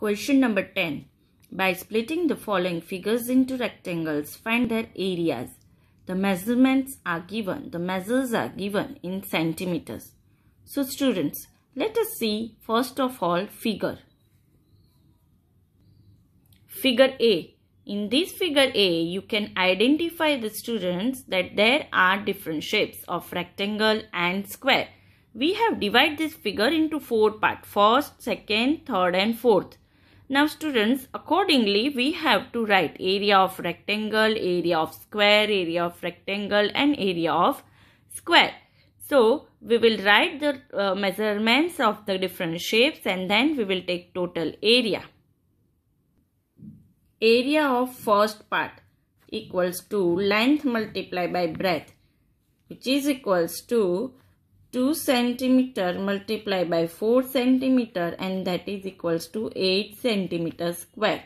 Question number 10. By splitting the following figures into rectangles, find their areas. The measurements are given. The measures are given in centimeters. So students, let us see first of all figure. Figure A. In this figure A, you can identify the students that there are different shapes of rectangle and square. We have divided this figure into four parts. First, second, third and fourth. Now students, accordingly we have to write area of rectangle, area of square, area of rectangle and area of square. So we will write the uh, measurements of the different shapes and then we will take total area. Area of first part equals to length multiplied by breadth which is equals to 2 centimeter multiply by 4 centimeter and that is equals to 8 centimeter square.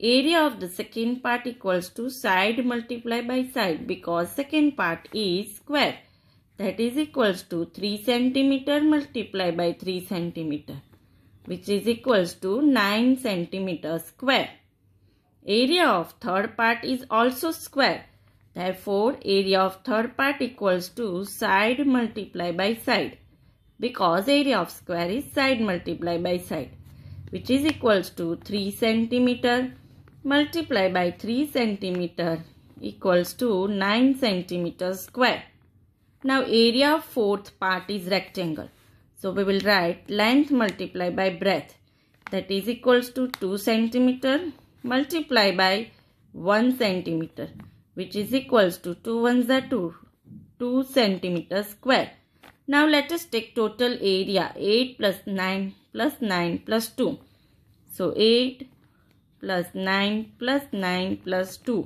Area of the second part equals to side multiply by side because second part is square. That is equals to 3 centimeter multiply by 3 centimeter which is equals to 9 centimeter square. Area of third part is also square Therefore, area of third part equals to side multiplied by side because area of square is side multiplied by side which is equals to 3 centimeter multiplied by 3 centimeter equals to 9 centimeter square. Now area of fourth part is rectangle. So we will write length multiplied by breadth that is equals to 2 centimeter multiplied by 1 centimeter which is equals to 2 ones are 2, 2 centimeter square. Now let us take total area 8 plus 9 plus 9 plus 2. So 8 plus 9 plus 9 plus 2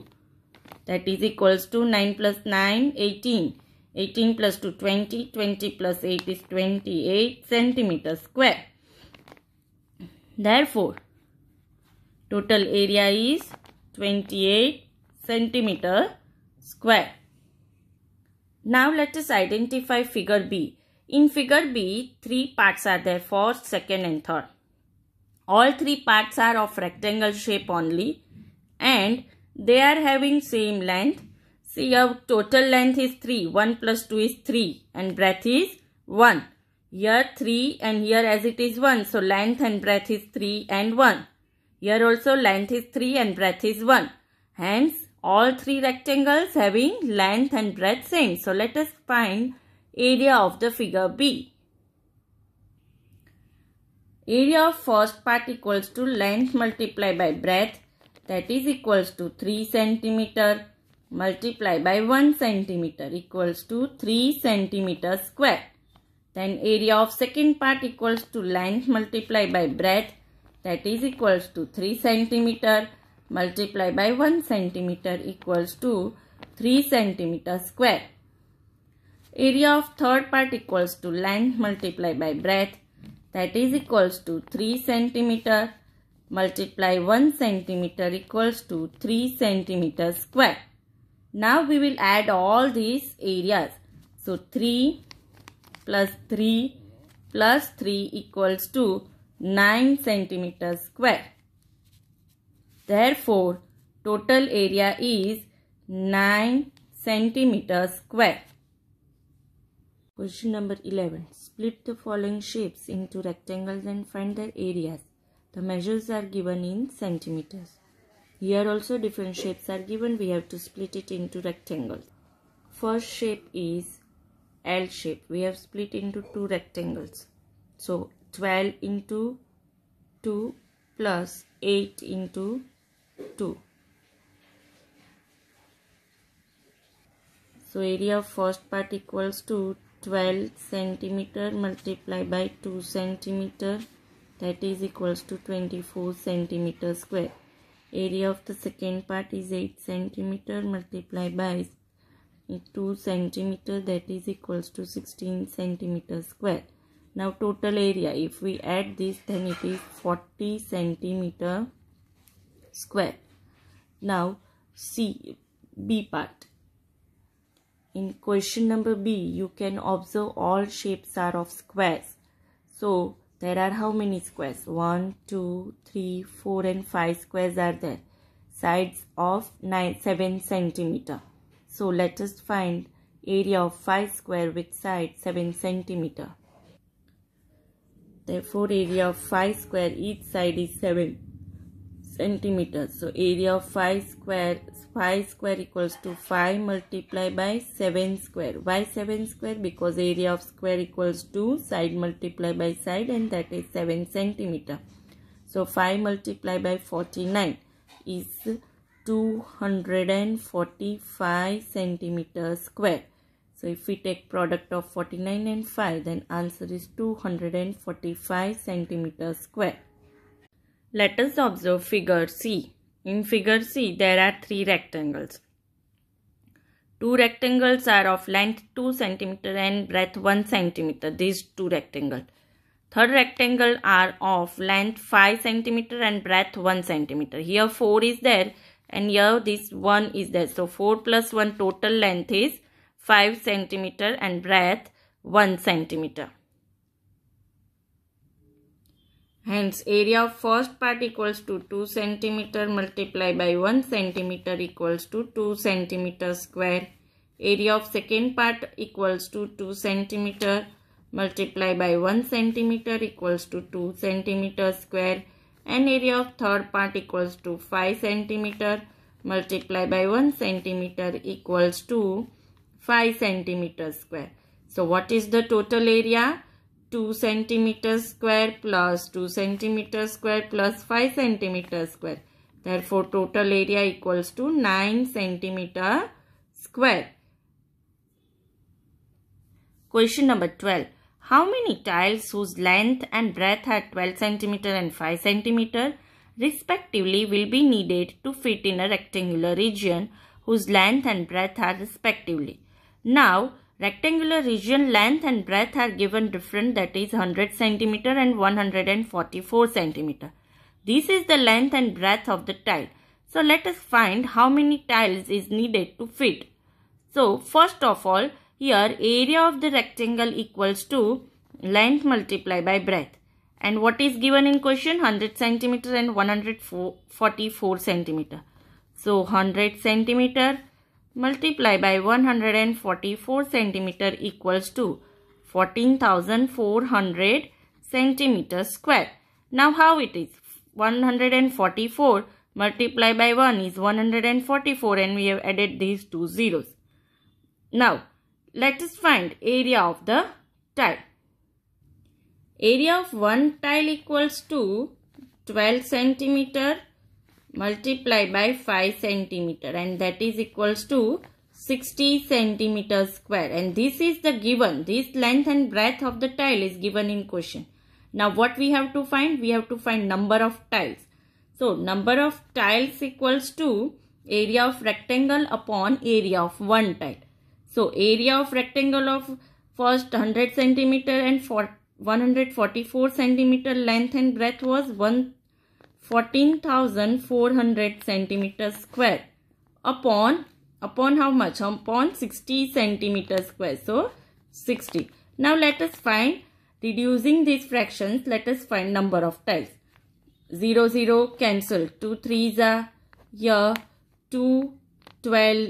that is equals to 9 plus 9 18. 18 plus 2 20 20 plus 8 is 28 centimeter square. Therefore total area is 28 centimeter square. Now let us identify figure B. In figure B, three parts are there, first, second and third. All three parts are of rectangle shape only and they are having same length. See our total length is 3, 1 plus 2 is 3 and breadth is 1. Here 3 and here as it is 1, so length and breadth is 3 and 1. Here also length is 3 and breadth is 1. Hence all three rectangles having length and breadth same. So let us find area of the figure B. Area of first part equals to length multiplied by breadth that is equals to 3 centimeter multiplied by 1 centimeter equals to 3 centimeter square. Then area of second part equals to length multiplied by breadth that is equals to 3 centimeter Multiply by 1 centimeter equals to 3 centimeter square. Area of third part equals to length multiplied by breadth that is equals to 3 centimeter multiply 1 centimeter equals to 3 centimeter square. Now we will add all these areas. So 3 plus 3 plus 3 equals to 9 centimeter square. Therefore, total area is 9 centimeter square. Question number 11. Split the following shapes into rectangles and find their areas. The measures are given in centimeters. Here also different shapes are given. We have to split it into rectangles. First shape is L shape. We have split into two rectangles. So 12 into 2 plus 8 into 2 so area of first part equals to 12 centimeter multiplied by 2 centimeter that is equals to 24 centimeter square area of the second part is 8 centimeter multiplied by 2 centimeter that is equals to 16 centimeter square now total area if we add this then it is 40 centimeter square. Now see B part. In question number B, you can observe all shapes are of squares. So there are how many squares? 1, 2, 3, 4 and 5 squares are there. Sides of 9, 7 centimeter. So let us find area of 5 square with side 7 centimeter. Therefore area of 5 square each side is 7 centimeters so area of 5 square 5 square equals to 5 multiplied by 7 square why 7 square because area of square equals to side multiplied by side and that is 7 centimeter so 5 multiplied by 49 is 245 centimeter square so if we take product of 49 and 5 then answer is 245 centimeter square let us observe figure C. In figure C, there are three rectangles. Two rectangles are of length 2 cm and breadth 1 cm. These two rectangles. Third rectangle are of length 5 cm and breadth 1 cm. Here 4 is there and here this 1 is there. So 4 plus 1 total length is 5 cm and breadth 1 centimeter. Hence, area of first part equals to 2 centimeter multiplied by 1 centimeter equals to 2 centimeter square. Area of second part equals to 2 centimeter multiplied by 1 centimeter equals to 2 centimeter square. And area of third part equals to 5 centimeter multiplied by 1 centimeter equals to 5 centimeter square. So, what is the total area? 2 cm square plus 2 cm square plus 5 cm square. Therefore, total area equals to 9 centimeter square. Question number 12. How many tiles whose length and breadth are 12 centimeter and 5 centimeter respectively will be needed to fit in a rectangular region whose length and breadth are respectively. Now, Rectangular region length and breadth are given different that is 100 cm and 144 cm. This is the length and breadth of the tile. So let us find how many tiles is needed to fit. So first of all here area of the rectangle equals to length multiplied by breadth. And what is given in question 100 cm and 144 cm. So 100 centimeter Multiply by 144 centimeter equals to 14,400 centimeter square. Now how it is? 144 multiplied by 1 is 144 and we have added these two zeros. Now let us find area of the tile. Area of one tile equals to 12 centimeter Multiply by 5 centimeter and that is equals to 60 centimeter square and this is the given this length and breadth of the tile is given in question now what we have to find we have to find number of tiles so number of tiles equals to area of rectangle upon area of one tile so area of rectangle of first 100 centimeter and for 144 centimeter length and breadth was 1 14,400 centimeters square upon upon how much upon 60 centimeters square so 60 now let us find reducing these fractions let us find number of tiles 0 0 cancel 2 3s are here 2 12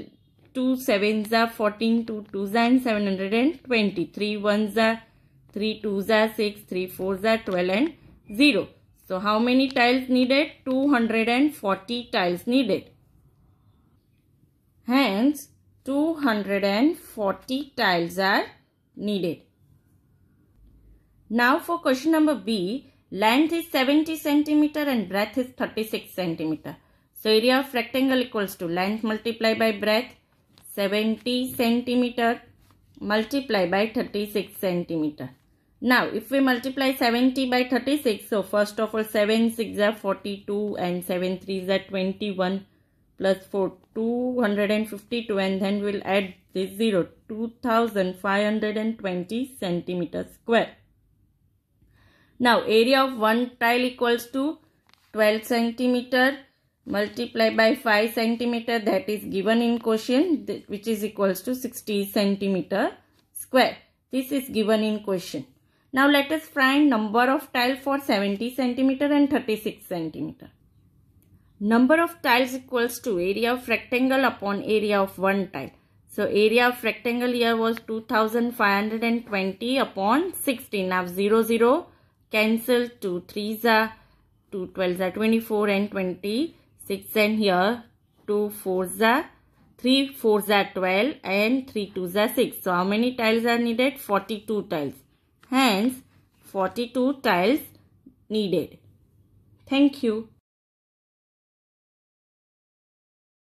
2 7s are 14 2 2s and 720 3 1s are 3 2s are 6 3 4s are 12 and 0 so how many tiles needed? 240 tiles needed. Hence 240 tiles are needed. Now for question number B, length is 70 centimeter and breadth is 36 centimeter. So area of rectangle equals to length multiplied by breadth 70 centimeter multiplied by 36 centimeter. Now, if we multiply 70 by 36, so first of all 7 6 are 42 and 7 3 are 21 plus 4 252 and then we'll add this 0 2520 centimeter square. Now, area of one tile equals to 12 centimeter multiplied by 5 centimeter that is given in question which is equals to 60 centimeter square. This is given in question. Now let us find number of tile for 70 centimeter and 36 centimeter. Number of tiles equals to area of rectangle upon area of one tile. So area of rectangle here was 2520 upon 16. Now 0, 0 cancel 2 3 2 12 24 and 26 and here 2 four 3 four 12 and 3 two 6. So how many tiles are needed? 42 tiles hence 42 tiles needed. Thank you.